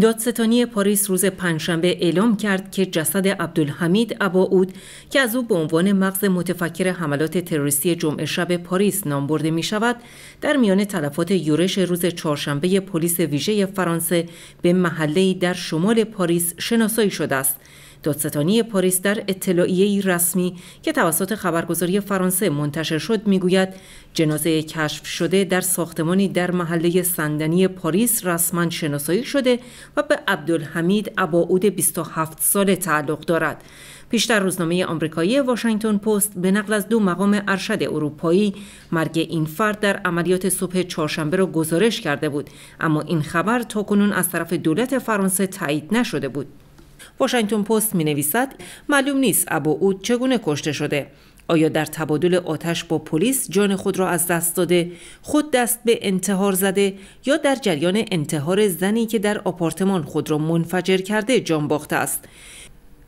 دادستانی پاریس روز پنجشنبه اعلام کرد که جسد عبدالحمید اباعود که از او به عنوان مغز متفکر حملات تروریستی جمعه شب پاریس نام برده می شود در میان تلفات یورش روز چهارشنبه پلیس ویژه فرانسه به محله در شمال پاریس شناسایی شده است دادستانی پاریس در اطلاعیه رسمی که توسط خبرگزاری فرانسه منتشر شد میگوید جنازه کشف شده در ساختمانی در محله سندنی پاریس رسما شناسایی شده و به عبدالحمید عباود 27 ساله تعلق دارد پیشتر روزنامه آمریکایی واشنگتن پست به نقل از دو مقام ارشد اروپایی مرگ این فرد در عملیات صبح چهارشنبه را گزارش کرده بود اما این خبر تاکنون از طرف دولت فرانسه تایید نشده بود واشنگتن پست می نویسد معلوم نیست اود چگونه کشته شده آیا در تبادل آتش با پلیس جان خود را از دست داده خود دست به انتحار زده یا در جریان انتحار زنی که در آپارتمان خود را منفجر کرده جان باخته است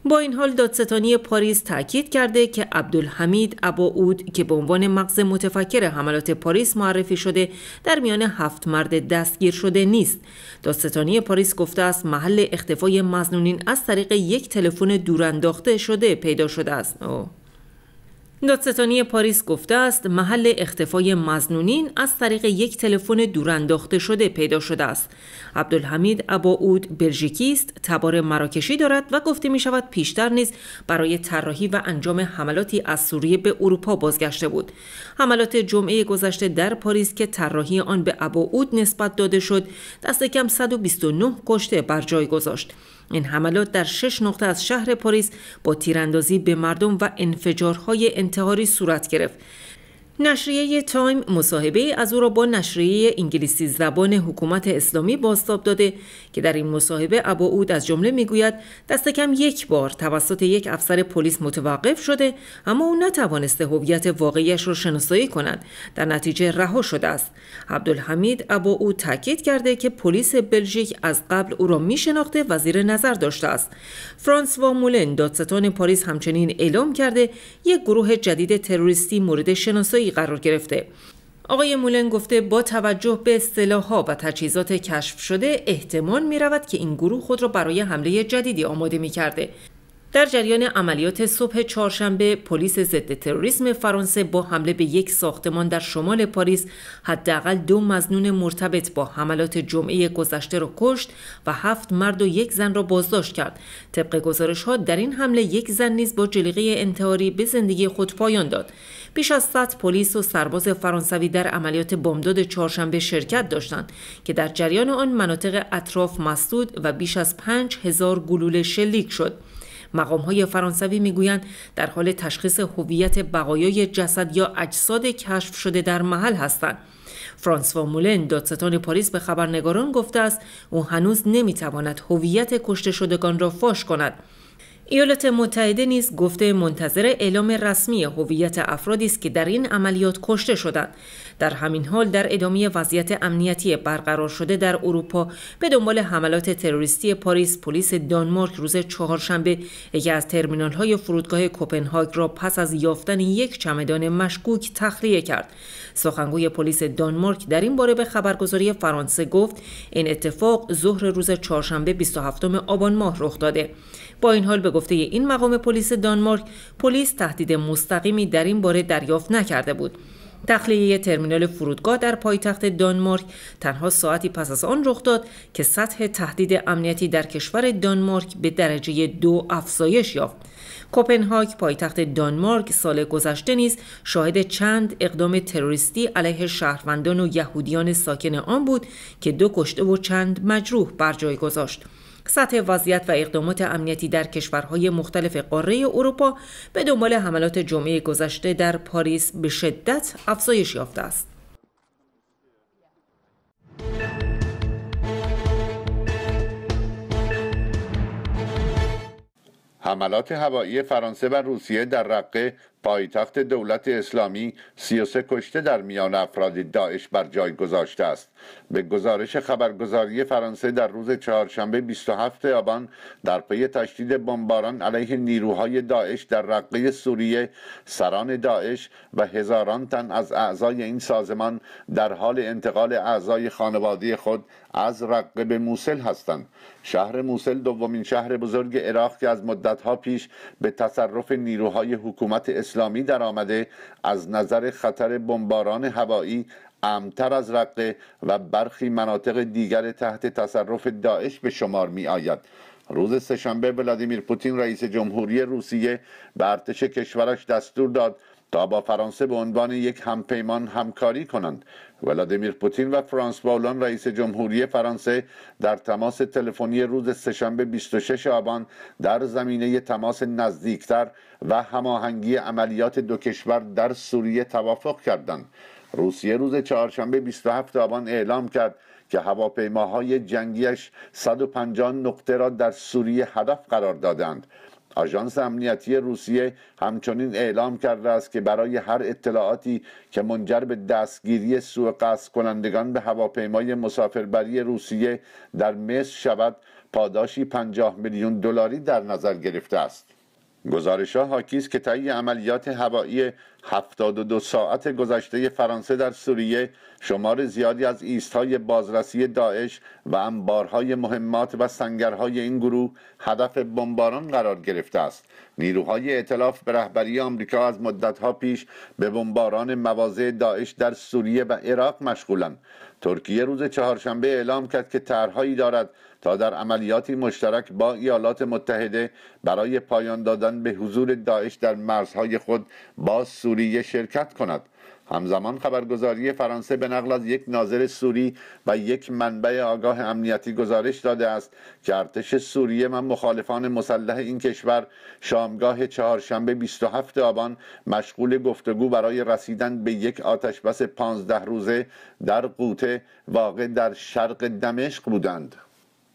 با این حال دادستانی پاریس تاکید کرده که عبدالحمید اباعود که به عنوان مغز متفکر حملات پاریس معرفی شده در میان هفت مرد دستگیر شده نیست دادستانی پاریس گفته است محل اختفای مزنونین از طریق یک تلفن دورانداخته شده پیدا شده است دادستانی پاریس گفته است محل اختفای مزنونین از طریق یک تلفن دورانداخته شده پیدا شده است. عبدالحمید اباعود بلژیکی است، تبار مراکشی دارد و گفته می شود پیشتر نیز برای طراحی و انجام حملاتی از سوریه به اروپا بازگشته بود. حملات جمعه گذشته در پاریس که طراحی آن به اباعود نسبت داده شد، دست کم 129 کشته بر جای گذاشت. این حملات در شش نقطه از شهر پاریس با تیراندازی به مردم و انفجارهای انتحاری صورت گرفت نشریه تایم مصاحبه از او را با نشریه انگلیسی زبان حکومت اسلامی بازتاب داده که در این مصاحبه اود از جمله میگوید دست کم یک بار توسط یک افسر پلیس متوقف شده اما او نتوانسته هویت واقعیش را شناسایی کند در نتیجه رها شده است عبدالحمید اود تاکید کرده که پلیس بلژیک از قبل او را میشناخته و زیر نظر داشته است فرانسوا مولن دادستان پاریس همچنین اعلام کرده یک گروه جدید تروریستی مورد شناسایی قرار گرفته آقای مولن گفته با توجه به ها و تجهیزات کشف شده احتمال می رود که این گروه خود را برای حمله جدیدی آماده می کرده. در جریان عملیات صبح چهارشنبه پلیس ضد تروریسم فرانسه با حمله به یک ساختمان در شمال پاریس حداقل دو مزنون مرتبط با حملات جمعه گذشته را کشت و هفت مرد و یک زن را بازداشت کرد طبق گزارش ها در این حمله یک زن نیز با جلیقه انتحاری به زندگی خود پایان داد بیش از 100 پلیس و سرباز فرانسوی در عملیات بامداد چهارشنبه شرکت داشتند که در جریان آن مناطق اطراف مسدود و بیش از 5000 گلوله شلیک شد. مقام های فرانسوی میگویند در حال تشخیص هویت بقایای جسد یا اجساد کشف شده در محل هستند. فرانسوا مولن دادستان پاریس به خبرنگاران گفته است او هنوز نمیتواند هویت کشته شدگان را فاش کند ایالات متحده نیز گفته منتظر اعلام رسمی هویت افرادی است که در این عملیات کشته شدند در همین حال در ادامه وضعیت امنیتی برقرار شده در اروپا به دنبال حملات تروریستی پاریس پلیس دانمارک روز چهارشنبه یکی از ترمینال های فرودگاه کپنهاگ را پس از یافتن یک چمدان مشکوک تخلیه کرد سخنگوی پلیس دانمارک در این باره به خبرگزاری فرانسه گفت این اتفاق ظهر روز چهارشنبه 27 آبان ماه رخ داده با این حال به گفته این مقام پلیس دانمارک پلیس تهدید مستقیمی در این باره دریافت نکرده بود تخلیه ترمینال فرودگاه در پایتخت دانمارک تنها ساعتی پس از آن رخ داد که سطح تهدید امنیتی در کشور دانمارک به درجه دو افزایش یافت کوپنهاگ پایتخت دانمارک سال گذشته نیز شاهد چند اقدام تروریستی علیه شهروندان و یهودیان ساکن آن بود که دو کشته و چند مجروح بر جای گذاشت سطح وضعیت و اقدامات امنیتی در کشورهای مختلف قاره اروپا به دنبال حملات جمعه گذشته در پاریس به شدت افزایش یافته است. حملات هوایی فرانسه و روسیه در رقه پایتخت دولت اسلامی 33 کشته در میان افراد داعش بر جای گذاشته است به گزارش خبرگزاری فرانسه در روز چهارشنبه 27 آبان در پی تشدید بمباران علیه نیروهای داعش در رقه سوریه سران داعش و هزاران تن از اعضای این سازمان در حال انتقال اعضای خانواده خود از رقه به موسل هستند شهر موسل دومین شهر بزرگ عراق که از مدتها پیش به تصرف نیروهای حکومت اسلامی آمده از نظر خطر بمباران هوایی امتر از رقه و برخی مناطق دیگر تحت تصرف داعش به شمار می آید روز سهشنبه ولادیمیر پوتین رئیس جمهوری روسیه به ارتش کشورش دستور داد تا با فرانسه به عنوان یک همپیمان همکاری کنند ولادیمیر پوتین و فرانس باولان رئیس جمهوری فرانسه در تماس تلفنی روز سهشنبه 26 آبان در زمینه تماس نزدیکتر و هماهنگی عملیات دو کشور در سوریه توافق کردند روسیه روز چهارشنبه 27 آبان اعلام کرد که هواپیماهای جنگیش 150 نقطه را در سوریه هدف قرار دادند آژانس امنیتی روسیه همچنین اعلام کرده است که برای هر اطلاعاتی که منجر به دستگیری سوء قصد کنندگان به هواپیمای مسافربری روسیه در مصر شود پاداشی 50 میلیون دلاری در نظر گرفته است گزارش ها حاکی است که طی عملیات هوایی 72 ساعت گذشته فرانسه در سوریه شمار زیادی از ایستهای بازرسی داعش و انبارهای مهمات و سنگرهای این گروه هدف بمباران قرار گرفته است نیروهای اطلاف به رهبری آمریکا از مدتها پیش به بمباران مواضع داعش در سوریه و عراق مشغولند ترکیه روز چهارشنبه اعلام کرد که طرحهایی دارد تا در عملیاتی مشترک با ایالات متحده برای پایان دادن به حضور داعش در مرزهای خود با سوریه شرکت کند همزمان خبرگزاری فرانسه به نقل از یک ناظر سوری و یک منبع آگاه امنیتی گزارش داده است که ارتش سوریه و مخالفان مسلح این کشور شامگاه چهارشنبه 27 آبان مشغول گفتگو برای رسیدن به یک بس 15 روزه در قوطه واقع در شرق دمشق بودند.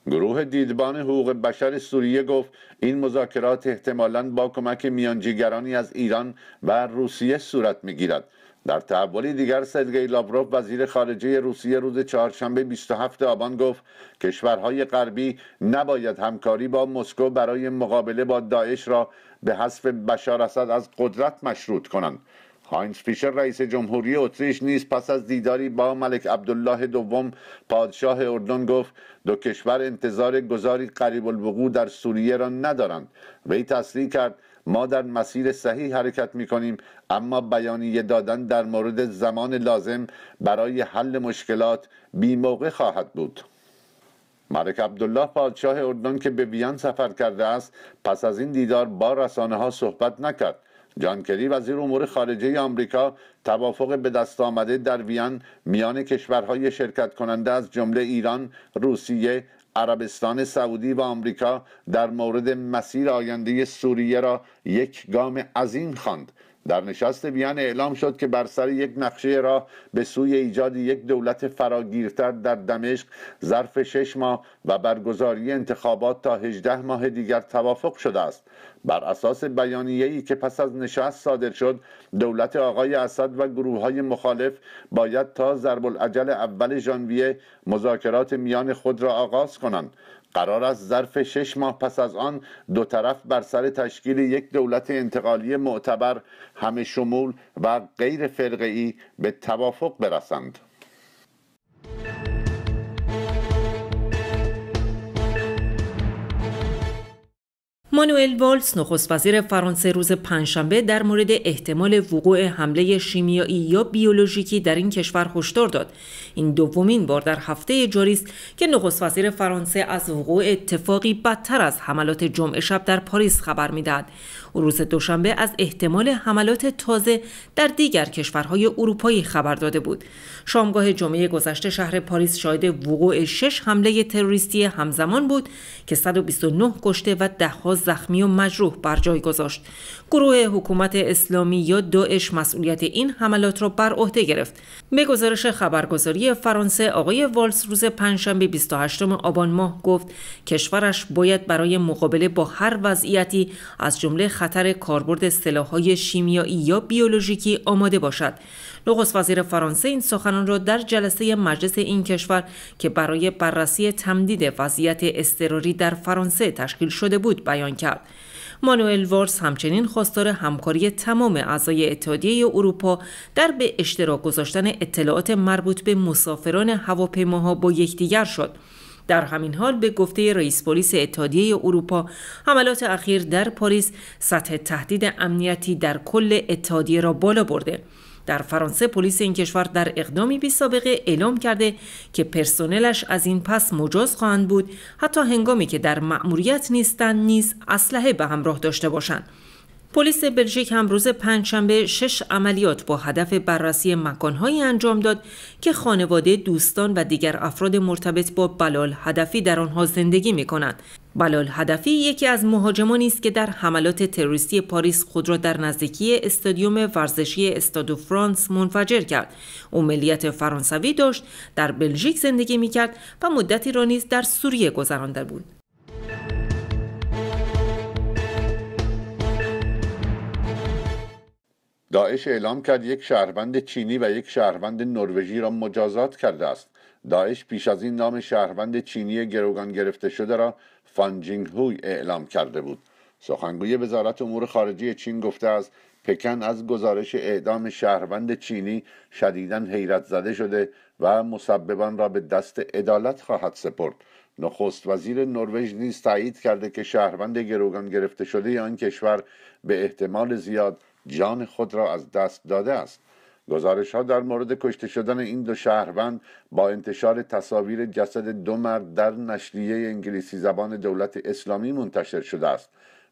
گروه دیدبان حقوق بشر سوریه گفت این مذاکرات احتمالاً با کمک میانجیگرانی از ایران و روسیه صورت میگیرد در تحولی دیگر سرگئی لابروف، وزیر خارجه روسیه روز چهارشنبه 27 آبان گفت کشورهای غربی نباید همکاری با مسکو برای مقابله با داعش را به حذف بشار اسد از قدرت مشروط کنند هاینز فیشر رئیس جمهوری اتریش نیز پس از دیداری با ملک عبدالله دوم پادشاه اردن گفت دو کشور انتظار گذاری قریب الوقوع در سوریه را ندارند وی تصریح کرد ما در مسیر صحیح حرکت می کنیم اما بیانیه دادن در مورد زمان لازم برای حل مشکلات بی موقع خواهد بود ملک عبدالله پادشاه اردن که به وین سفر کرده است پس از این دیدار با رسانه ها صحبت نکرد جان کری وزیر امور خارجه آمریکا توافق به دست آمده در وین میان کشورهای شرکت کننده از جمله ایران، روسیه، عربستان سعودی و آمریکا در مورد مسیر آینده سوریه را یک گام عظیم خواند در نشست بیان اعلام شد که بر سر یک نقشه راه به سوی ایجاد یک دولت فراگیرتر در دمشق ظرف شش ماه و برگزاری انتخابات تا 18 ماه دیگر توافق شده است بر اساس بیانیه ای که پس از نشست صادر شد دولت آقای اسد و گروه های مخالف باید تا ضرب العجل اول ژانویه مذاکرات میان خود را آغاز کنند قرار است ظرف شش ماه پس از آن دو طرف بر سر تشکیل یک دولت انتقالی معتبر همه شمول و غیر ای به توافق برسند مانوئل والز نخست وزیر فرانسه روز پنجشنبه در مورد احتمال وقوع حمله شیمیایی یا بیولوژیکی در این کشور هشدار داد این دومین بار در هفته جاری است که نخست وزیر فرانسه از وقوع اتفاقی بدتر از حملات جمعه شب در پاریس خبر میدهد او روز دوشنبه از احتمال حملات تازه در دیگر کشورهای اروپایی خبر داده بود شامگاه جمعه گذشته شهر پاریس شاهد وقوع شش حمله تروریستی همزمان بود که 129 کشته و دهها زخمی و مجروح بر جای گذاشت گروه حکومت اسلامی یا داعش مسئولیت این حملات را بر عهده گرفت به گزارش خبرگزاری فرانسه آقای والس روز پنجشنبه 28 آبان ماه گفت کشورش باید برای مقابله با هر وضعیتی از جمله خطر کاربرد سلاح‌های شیمیایی یا بیولوژیکی آماده باشد نخست وزیر فرانسه این سخنان را در جلسه مجلس این کشور که برای بررسی تمدید وضعیت اضطراری در فرانسه تشکیل شده بود بیان کرد مانوئل وارس همچنین خواستار همکاری تمام اعضای اتحادیه اروپا در به اشتراک گذاشتن اطلاعات مربوط به مسافران هواپیماها با یکدیگر شد در همین حال به گفته رئیس پلیس اتحادیه اروپا حملات اخیر در پاریس سطح تهدید امنیتی در کل اتحادیه را بالا برده در فرانسه پلیس این کشور در اقدامی بی سابقه اعلام کرده که پرسنلش از این پس مجاز خواهند بود حتی هنگامی که در مأموریت نیستند نیز اسلحه به همراه داشته باشند پلیس بلژیک امروز پنجشنبه شش عملیات با هدف بررسی مکانهایی انجام داد که خانواده دوستان و دیگر افراد مرتبط با بلال هدفی در آنها زندگی می کنند. بلال هدفی یکی از مهاجمانی است که در حملات تروریستی پاریس خود را در نزدیکی استادیوم ورزشی استادو فرانس منفجر کرد او ملیت فرانسوی داشت در بلژیک زندگی میکرد و مدتی را نیز در سوریه گذرانده بود داعش اعلام کرد یک شهروند چینی و یک شهروند نروژی را مجازات کرده است داعش پیش از این نام شهروند چینی گروگان گرفته شده را فانجینگ هوی اعلام کرده بود سخنگوی وزارت امور خارجه چین گفته است پکن از گزارش اعدام شهروند چینی شدیدا حیرت زده شده و مسببان را به دست عدالت خواهد سپرد نخست وزیر نروژ نیز تایید کرده که شهروند گروگان گرفته شده آن کشور به احتمال زیاد جان خود را از دست داده است گزارش ها در مورد کشته شدن این دو شهروند با انتشار تصاویر جسد دو مرد در نشریه انگلیسی زبان دولت اسلامی منتشر شده است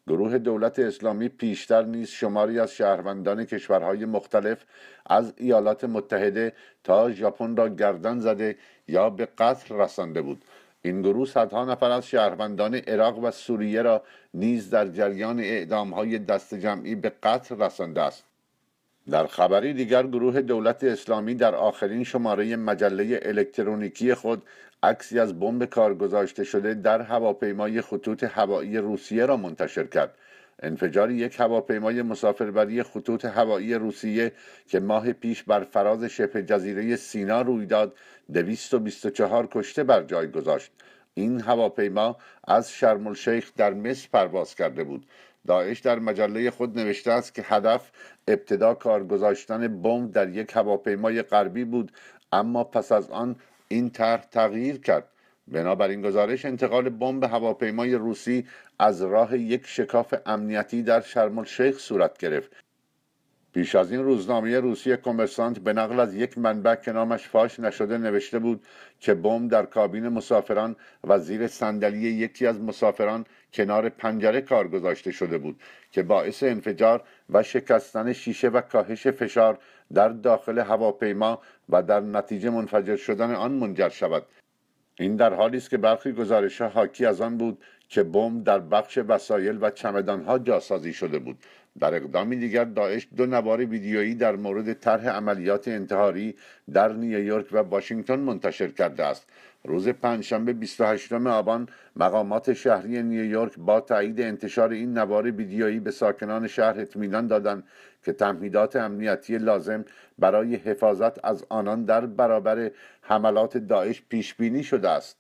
گروه دولت اسلامی پیشتر نیز شماری از شهروندان کشورهای مختلف از ایالات متحده تا ژاپن را گردن زده یا به قتل رسانده بود این گروه صدها نفر از شهروندان عراق و سوریه را نیز در جریان های دست جمعی به قتل رسانده است در خبری دیگر گروه دولت اسلامی در آخرین شماره مجله الکترونیکی خود عکسی از بمب کار گذاشته شده در هواپیمای خطوط هوایی روسیه را منتشر کرد انفجار یک هواپیمای مسافربری خطوط هوایی روسیه که ماه پیش بر فراز شبه جزیره سینا روی داد 224 کشته بر جای گذاشت این هواپیما از شرم الشیخ در مصر پرواز کرده بود داعش در مجله خود نوشته است که هدف ابتدا کار گذاشتن بمب در یک هواپیمای غربی بود اما پس از آن این طرح تغییر کرد بنابراین گزارش انتقال بمب هواپیمای روسی از راه یک شکاف امنیتی در شرم الشیخ صورت گرفت پیش از این روزنامه روسی کمرسانت به نقل از یک منبع که نامش فاش نشده نوشته بود که بمب در کابین مسافران و زیر صندلی یکی از مسافران کنار پنجره کار گذاشته شده بود که باعث انفجار و شکستن شیشه و کاهش فشار در داخل هواپیما و در نتیجه منفجر شدن آن منجر شود این در حالی است که برخی گزارش حاکی از آن بود که بمب در بخش وسایل و چمدانها جاسازی شده بود در اقدامی دیگر داعش دو نوار ویدیویی در مورد طرح عملیات انتحاری در نیویورک و واشنگتن منتشر کرده است روز پنجشنبه 28 آبان مقامات شهری نیویورک با تایید انتشار این نوار ویدیویی به ساکنان شهر اطمینان دادند که تمهیدات امنیتی لازم برای حفاظت از آنان در برابر حملات داعش پیش بینی شده است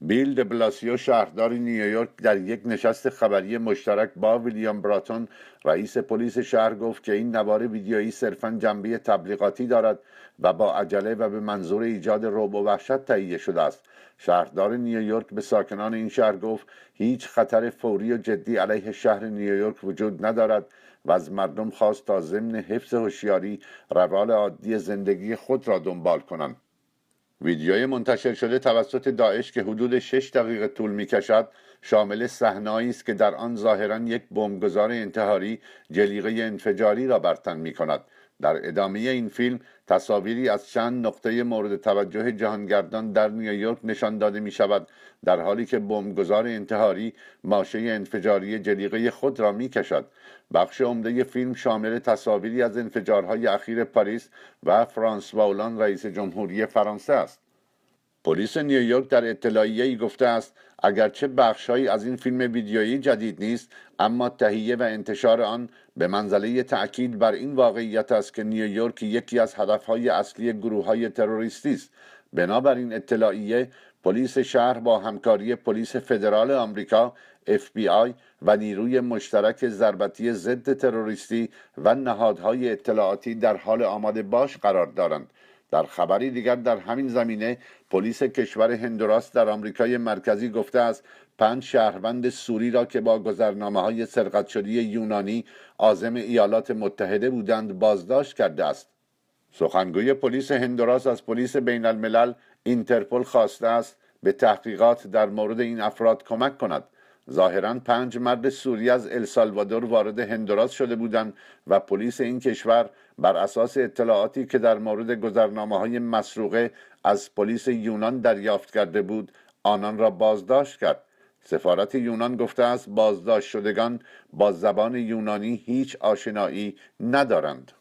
بیل بلاسیو شهردار نیویورک در یک نشست خبری مشترک با ویلیام براتون رئیس پلیس شهر گفت که این نوار ویدیویی صرفا جنبه تبلیغاتی دارد و با عجله و به منظور ایجاد رعب و وحشت تهیه شده است شهردار نیویورک به ساکنان این شهر گفت هیچ خطر فوری و جدی علیه شهر نیویورک وجود ندارد و از مردم خواست تا ضمن حفظ هوشیاری روال عادی زندگی خود را دنبال کنند ویدیوی منتشر شده توسط داعش که حدود 6 دقیقه طول کشد شامل صحنههایی است که در آن ظاهرا یک بمبگذار انتحاری جلیقه انفجاری را برتن می کند، در ادامه این فیلم تصاویری از چند نقطه مورد توجه جهانگردان در نیویورک نشان داده می شود در حالی که بمبگذار انتحاری ماشه انفجاری جلیقه خود را می کشد. بخش عمده فیلم شامل تصاویری از انفجارهای اخیر پاریس و فرانس باولان رئیس جمهوری فرانسه است. پلیس نیویورک در اطلاعیه ای گفته است اگرچه بخشهایی از این فیلم ویدیویی جدید نیست اما تهیه و انتشار آن به منزله تأکید بر این واقعیت است که نیویورک یکی از هدفهای اصلی های تروریستی است بنابراین اطلاعیه پلیس شهر با همکاری پلیس فدرال آمریکا FBI و نیروی مشترک ضربتی ضد تروریستی و نهادهای اطلاعاتی در حال آماده باش قرار دارند در خبری دیگر در همین زمینه پلیس کشور هندوراس در آمریکای مرکزی گفته است پنج شهروند سوری را که با گذرنامه های سرقت شدی یونانی عازم ایالات متحده بودند بازداشت کرده است سخنگوی پلیس هندوراس از پلیس بین الملل اینترپل خواسته است به تحقیقات در مورد این افراد کمک کند ظاهرا پنج مرد سوری از السالوادور وارد هندوراس شده بودند و پلیس این کشور بر اساس اطلاعاتی که در مورد گذرنامه های مسروقه از پلیس یونان دریافت کرده بود آنان را بازداشت کرد سفارت یونان گفته است بازداشت شدگان با زبان یونانی هیچ آشنایی ندارند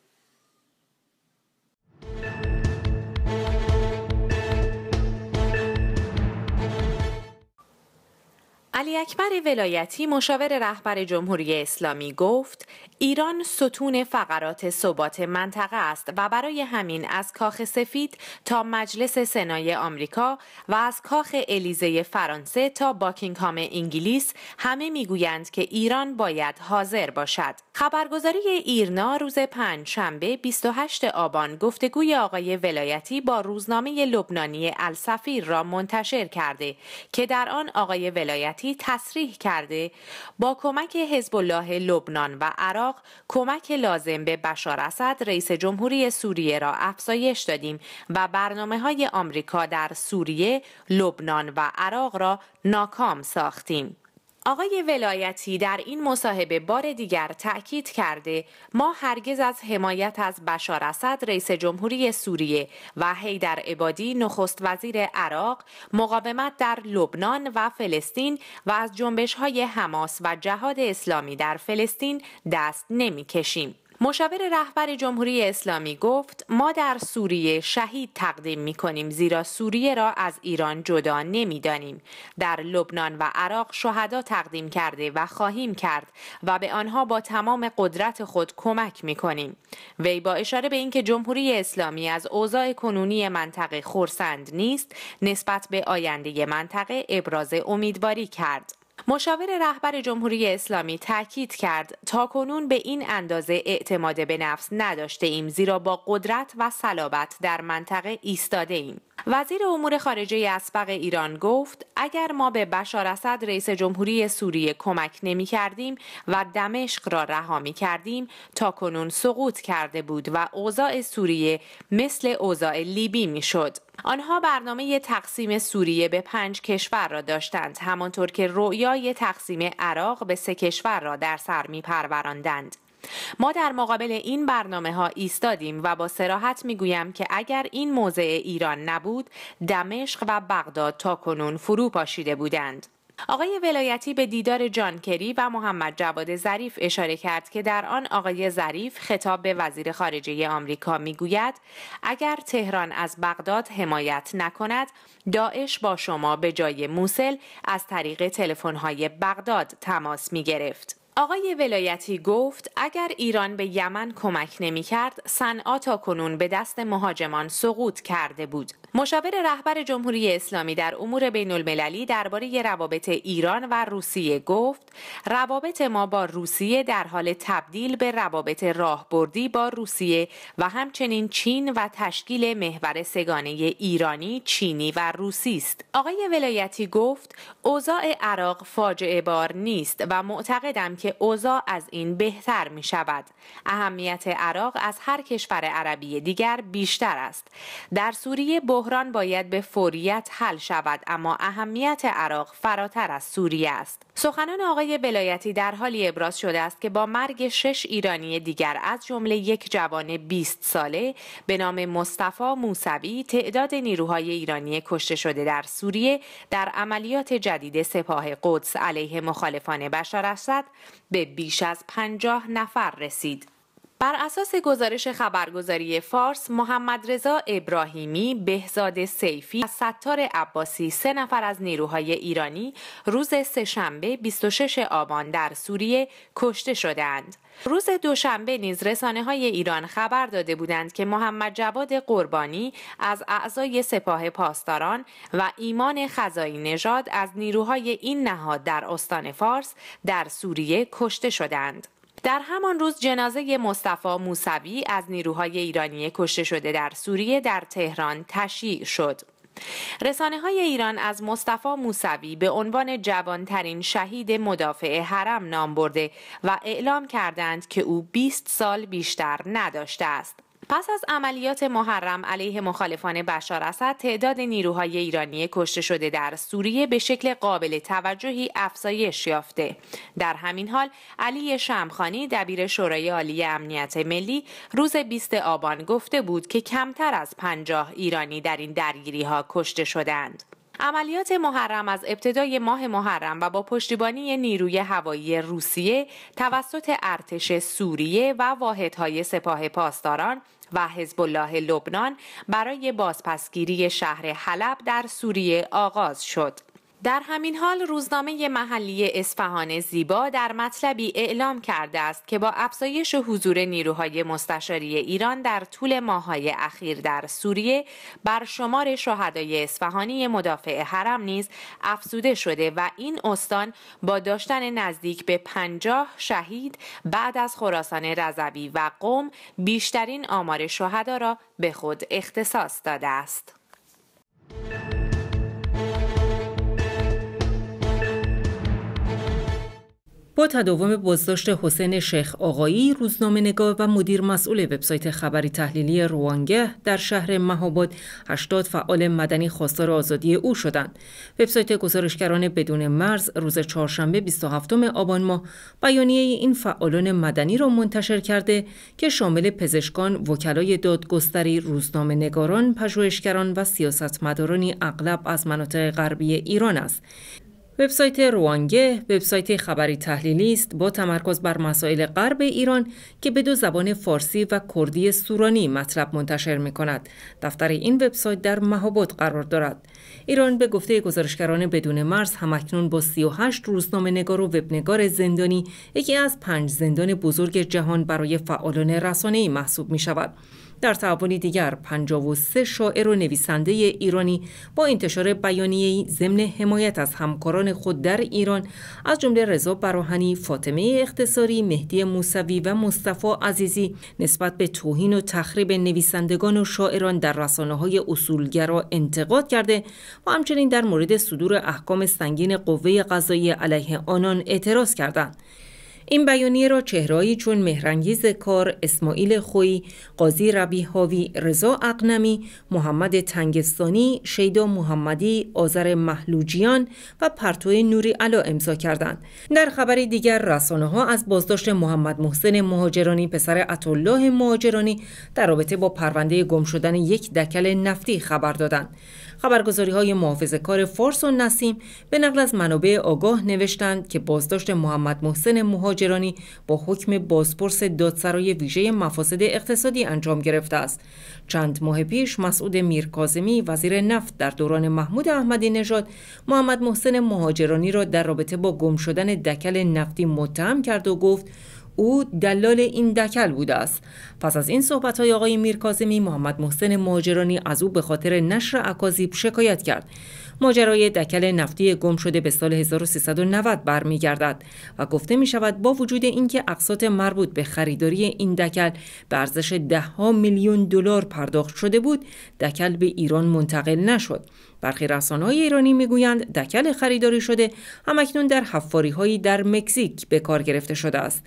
علی اکبر ولایتی مشاور رهبر جمهوری اسلامی گفت ایران ستون فقرات ثبات منطقه است و برای همین از کاخ سفید تا مجلس سنای آمریکا و از کاخ الیزه فرانسه تا باکینگهام انگلیس همه میگویند که ایران باید حاضر باشد خبرگزاری ایرنا روز پنج شنبه 28 آبان گفتگوی آقای ولایتی با روزنامه لبنانی السفیر را منتشر کرده که در آن آقای ولایتی تصریح کرده با کمک حزب الله لبنان و عراق کمک لازم به بشار اسد رئیس جمهوری سوریه را افزایش دادیم و برنامه های آمریکا در سوریه، لبنان و عراق را ناکام ساختیم. آقای ولایتی در این مصاحبه بار دیگر تأکید کرده ما هرگز از حمایت از بشار اسد رئیس جمهوری سوریه و حیدر عبادی نخست وزیر عراق مقاومت در لبنان و فلسطین و از جنبش های حماس و جهاد اسلامی در فلسطین دست نمی کشیم. مشاور رهبر جمهوری اسلامی گفت ما در سوریه شهید تقدیم می کنیم زیرا سوریه را از ایران جدا نمی دانیم. در لبنان و عراق شهدا تقدیم کرده و خواهیم کرد و به آنها با تمام قدرت خود کمک می کنیم. وی با اشاره به اینکه جمهوری اسلامی از اوضاع کنونی منطقه خورسند نیست نسبت به آینده منطقه ابراز امیدواری کرد. مشاور رهبر جمهوری اسلامی تاکید کرد تا کنون به این اندازه اعتماد به نفس نداشته ایم زیرا با قدرت و صلابت در منطقه ایستاده ایم. وزیر امور خارجه اسبق ایران گفت اگر ما به بشار اسد رئیس جمهوری سوریه کمک نمی کردیم و دمشق را رها می کردیم تا کنون سقوط کرده بود و اوضاع سوریه مثل اوضاع لیبی می شد. آنها برنامه تقسیم سوریه به پنج کشور را داشتند همانطور که رویای تقسیم عراق به سه کشور را در سر می ما در مقابل این برنامه ها ایستادیم و با سراحت میگویم که اگر این موضع ایران نبود دمشق و بغداد تا کنون فرو پاشیده بودند آقای ولایتی به دیدار جان کری و محمد جواد ظریف اشاره کرد که در آن آقای ظریف خطاب به وزیر خارجه آمریکا میگوید اگر تهران از بغداد حمایت نکند داعش با شما به جای موسل از طریق تلفن‌های بغداد تماس می آقای ولایتی گفت اگر ایران به یمن کمک نمی کرد صنعا تا کنون به دست مهاجمان سقوط کرده بود مشاور رهبر جمهوری اسلامی در امور بین المللی درباره روابط ایران و روسیه گفت روابط ما با روسیه در حال تبدیل به روابط راهبردی با روسیه و همچنین چین و تشکیل محور سگانه ایرانی، چینی و روسی است. آقای ولایتی گفت اوضاع عراق فاجعه بار نیست و معتقدم که اوضاع از این بهتر می شود. اهمیت عراق از هر کشور عربی دیگر بیشتر است. در سوریه بحران باید به فوریت حل شود اما اهمیت عراق فراتر از سوریه است سخنان آقای بلایتی در حالی ابراز شده است که با مرگ شش ایرانی دیگر از جمله یک جوان 20 ساله به نام مصطفی موسوی تعداد نیروهای ایرانی کشته شده در سوریه در عملیات جدید سپاه قدس علیه مخالفان بشار اسد به بیش از پنجاه نفر رسید بر اساس گزارش خبرگزاری فارس محمد رضا ابراهیمی، بهزاد سیفی و ستار عباسی سه نفر از نیروهای ایرانی روز سهشنبه 26 آبان در سوریه کشته شدند. روز دوشنبه نیز رسانه های ایران خبر داده بودند که محمد جواد قربانی از اعضای سپاه پاسداران و ایمان خزایی نژاد از نیروهای این نهاد در استان فارس در سوریه کشته شدند. در همان روز جنازه مصطفی موسوی از نیروهای ایرانی کشته شده در سوریه در تهران تشییع شد. رسانه های ایران از مصطفی موسوی به عنوان جوانترین شهید مدافع حرم نام برده و اعلام کردند که او 20 سال بیشتر نداشته است. پس از عملیات محرم علیه مخالفان بشار اسد تعداد نیروهای ایرانی کشته شده در سوریه به شکل قابل توجهی افزایش یافته در همین حال علی شمخانی دبیر شورای عالی امنیت ملی روز 20 آبان گفته بود که کمتر از 50 ایرانی در این درگیری ها کشته شدند عملیات محرم از ابتدای ماه محرم و با پشتیبانی نیروی هوایی روسیه توسط ارتش سوریه و واحدهای سپاه پاسداران و حزب الله لبنان برای بازپسگیری شهر حلب در سوریه آغاز شد. در همین حال روزنامه محلی اصفهان زیبا در مطلبی اعلام کرده است که با افزایش حضور نیروهای مستشاری ایران در طول ماهای اخیر در سوریه بر شمار شهدای اصفهانی مدافع حرم نیز افزوده شده و این استان با داشتن نزدیک به پنجاه شهید بعد از خراسان رضوی و قوم بیشترین آمار شهدا را به خود اختصاص داده است. با تداوم بازداشت حسین شیخ آقایی روزنامه نگاه و مدیر مسئول وبسایت خبری تحلیلی روانگه در شهر مهاباد هشتاد فعال مدنی خواستار آزادی او شدند وبسایت گزارشگران بدون مرز روز چهارشنبه 27 آبان ماه بیانیه این فعالان مدنی را منتشر کرده که شامل پزشکان وکلای دادگستری روزنامه نگاران پژوهشگران و سیاستمدارانی اغلب از مناطق غربی ایران است وبسایت روانگه وبسایت خبری تحلیلی است با تمرکز بر مسائل غرب ایران که به دو زبان فارسی و کردی سورانی مطلب منتشر می کند. دفتر این وبسایت در مهاباد قرار دارد. ایران به گفته گزارشگران بدون مرز همکنون با 38 روزنامه نگار و وبنگار زندانی یکی از پنج زندان بزرگ جهان برای فعالان رسانه‌ای محسوب می شود. در تعاونی دیگر 53 شاعر و نویسنده ایرانی با انتشار بیانیه‌ای ضمن حمایت از همکاران خود در ایران از جمله رضا براهنی، فاطمه اختصاری، مهدی موسوی و مصطفی عزیزی نسبت به توهین و تخریب نویسندگان و شاعران در رسانه‌های اصولگرا انتقاد کرده و همچنین در مورد صدور احکام سنگین قوه قضایی علیه آنان اعتراض کردند. این بیانیه را چهرهایی چون مهرنگیز کار، اسماعیل خویی، قاضی ربیهاوی، رضا اقنمی، محمد تنگستانی، شیدا محمدی، آذر محلوجیان و پرتو نوری علا امضا کردند. در خبر دیگر رسانه ها از بازداشت محمد محسن مهاجرانی پسر عطالله مهاجرانی در رابطه با پرونده گم شدن یک دکل نفتی خبر دادند. خبرگزاری های محافظ کار فارس و نسیم به نقل از منابع آگاه نوشتند که بازداشت محمد محسن مهاجرانی با حکم بازپرس دادسرای ویژه مفاسد اقتصادی انجام گرفته است. چند ماه پیش مسعود میرکازمی وزیر نفت در دوران محمود احمدی نژاد محمد محسن مهاجرانی را در رابطه با گم شدن دکل نفتی متهم کرد و گفت او دلال این دکل بوده است پس از این صحبت های آقای میرکازمی محمد محسن ماجرانی از او به خاطر نشر اکاذیب شکایت کرد ماجرای دکل نفتی گم شده به سال 1390 برمیگردد و گفته می شود با وجود اینکه اقساط مربوط به خریداری این دکل به ارزش دهها میلیون دلار پرداخت شده بود دکل به ایران منتقل نشد برخی رسانه‌های ایرانی میگویند دکل خریداری شده همکنون در حفاری هایی در مکزیک به کار گرفته شده است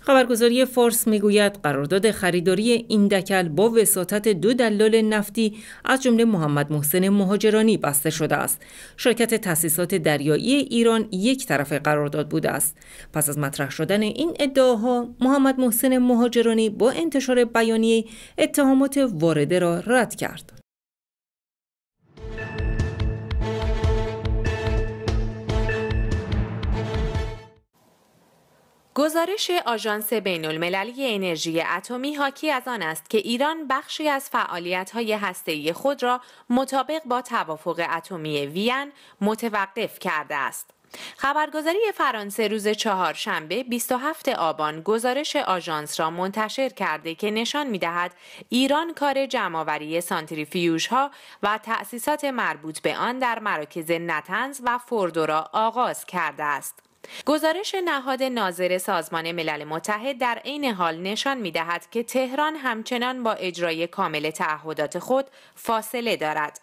خبرگزاری فارس میگوید قرارداد خریداری ایندکل با وساطت دو دلال نفتی از جمله محمد محسن مهاجرانی بسته شده است. شرکت تاسیسات دریایی ایران یک طرف قرارداد بوده است. پس از مطرح شدن این ادعاها محمد محسن مهاجرانی با انتشار بیانیه اتهامات وارده را رد کرد. گزارش آژانس بین المللی انرژی اتمی حاکی از آن است که ایران بخشی از فعالیت های هسته‌ای خود را مطابق با توافق اتمی وین متوقف کرده است. خبرگزاری فرانسه روز چهارشنبه 27 آبان گزارش آژانس را منتشر کرده که نشان میدهد ایران کار جمعآوری سانتریفیوژها و تأسیسات مربوط به آن در مراکز نتنز و فوردو را آغاز کرده است. گزارش نهاد ناظر سازمان ملل متحد در عین حال نشان میدهد که تهران همچنان با اجرای کامل تعهدات خود فاصله دارد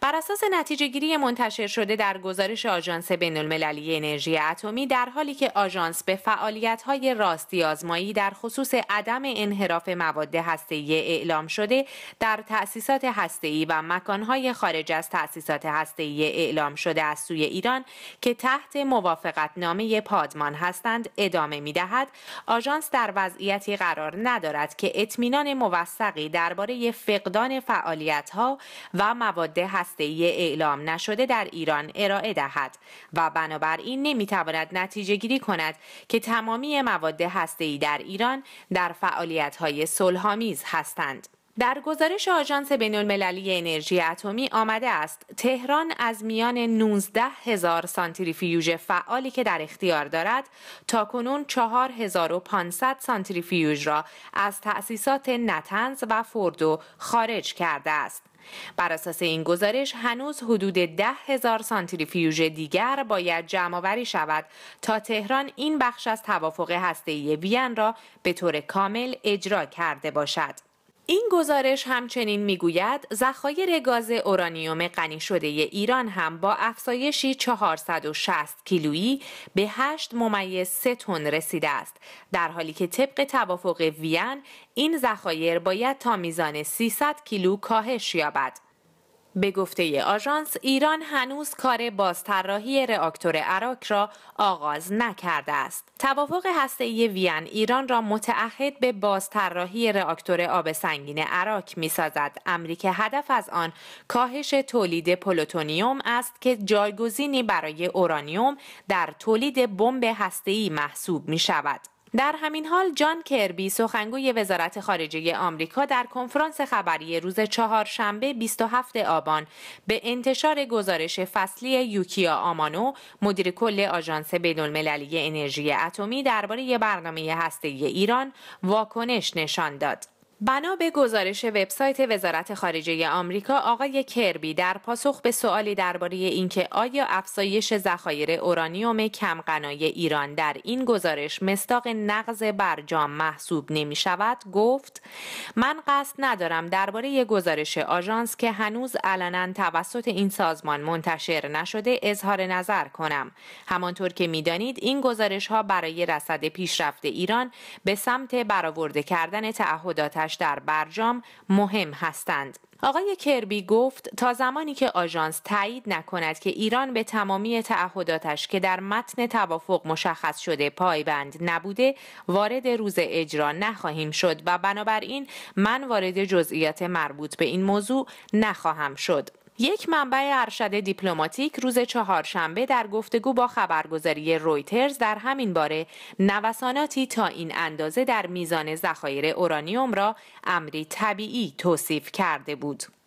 بر اساس نتیجه گیری منتشر شده در گزارش آژانس المللی انرژی اتمی در حالی که آژانس به فعالیت‌های راستی آزمایی در خصوص عدم انحراف مواد هسته‌ای اعلام شده در تأسیسات هسته‌ای و مکان‌های خارج از تأسیسات هسته‌ای اعلام شده از سوی ایران که تحت موافقت نامه پادمان هستند ادامه می‌دهد آژانس در وضعیتی قرار ندارد که اطمینان موثقی درباره فقدان فعالیت‌ها و مواد مواد هسته‌ای اعلام نشده در ایران ارائه دهد و بنابراین نمیتواند نتیجه گیری کند که تمامی مواد هسته‌ای در ایران در فعالیت‌های صلحآمیز هستند. در گزارش آژانس المللی انرژی اتمی آمده است تهران از میان 19 هزار سانتریفیوژ فعالی که در اختیار دارد تا کنون 4500 سانتریفیوژ را از تأسیسات نتنز و فوردو خارج کرده است. بر اساس این گزارش هنوز حدود ده هزار سانتریفیوژ دیگر باید جمعآوری شود تا تهران این بخش از توافق هسته‌ای وین را به طور کامل اجرا کرده باشد. این گزارش همچنین میگوید ذخایر گاز اورانیوم غنی شده ایران هم با افزایشی 460 کیلویی به 8 ممیز 3 تن رسیده است در حالی که طبق توافق وین این ذخایر باید تا میزان 300 کیلو کاهش یابد به گفته آژانس ایران هنوز کار بازطراحی راکتور عراک را آغاز نکرده است. توافق هسته‌ای وین ایران را متعهد به بازطراحی راکتور آب سنگین عراق می‌سازد. امریکا هدف از آن کاهش تولید پلوتونیوم است که جایگزینی برای اورانیوم در تولید بمب هسته‌ای محسوب می‌شود. در همین حال جان کربی سخنگوی وزارت خارجه آمریکا در کنفرانس خبری روز چهارشنبه 27 آبان به انتشار گزارش فصلی یوکیا آمانو مدیر کل آژانس بین‌المللی انرژی اتمی درباره برنامه هسته‌ای ایران واکنش نشان داد. بنا به گزارش وبسایت وزارت خارجه آمریکا آقای کربی در پاسخ به سوالی درباره اینکه آیا افزایش ذخایر اورانیوم کمغنای ایران در این گزارش مستاق نقض برجام محسوب نمی شود گفت من قصد ندارم درباره گزارش آژانس که هنوز علنا توسط این سازمان منتشر نشده اظهار نظر کنم همانطور که میدانید این گزارش ها برای رصد پیشرفت ایران به سمت برآورده کردن تعهدات در برجام مهم هستند. آقای کربی گفت تا زمانی که آژانس تایید نکند که ایران به تمامی تعهداتش که در متن توافق مشخص شده پایبند نبوده وارد روز اجرا نخواهیم شد و بنابراین من وارد جزئیات مربوط به این موضوع نخواهم شد یک منبع ارشد دیپلماتیک روز چهارشنبه در گفتگو با خبرگزاری رویترز در همین باره نوساناتی تا این اندازه در میزان ذخایر اورانیوم را امری طبیعی توصیف کرده بود.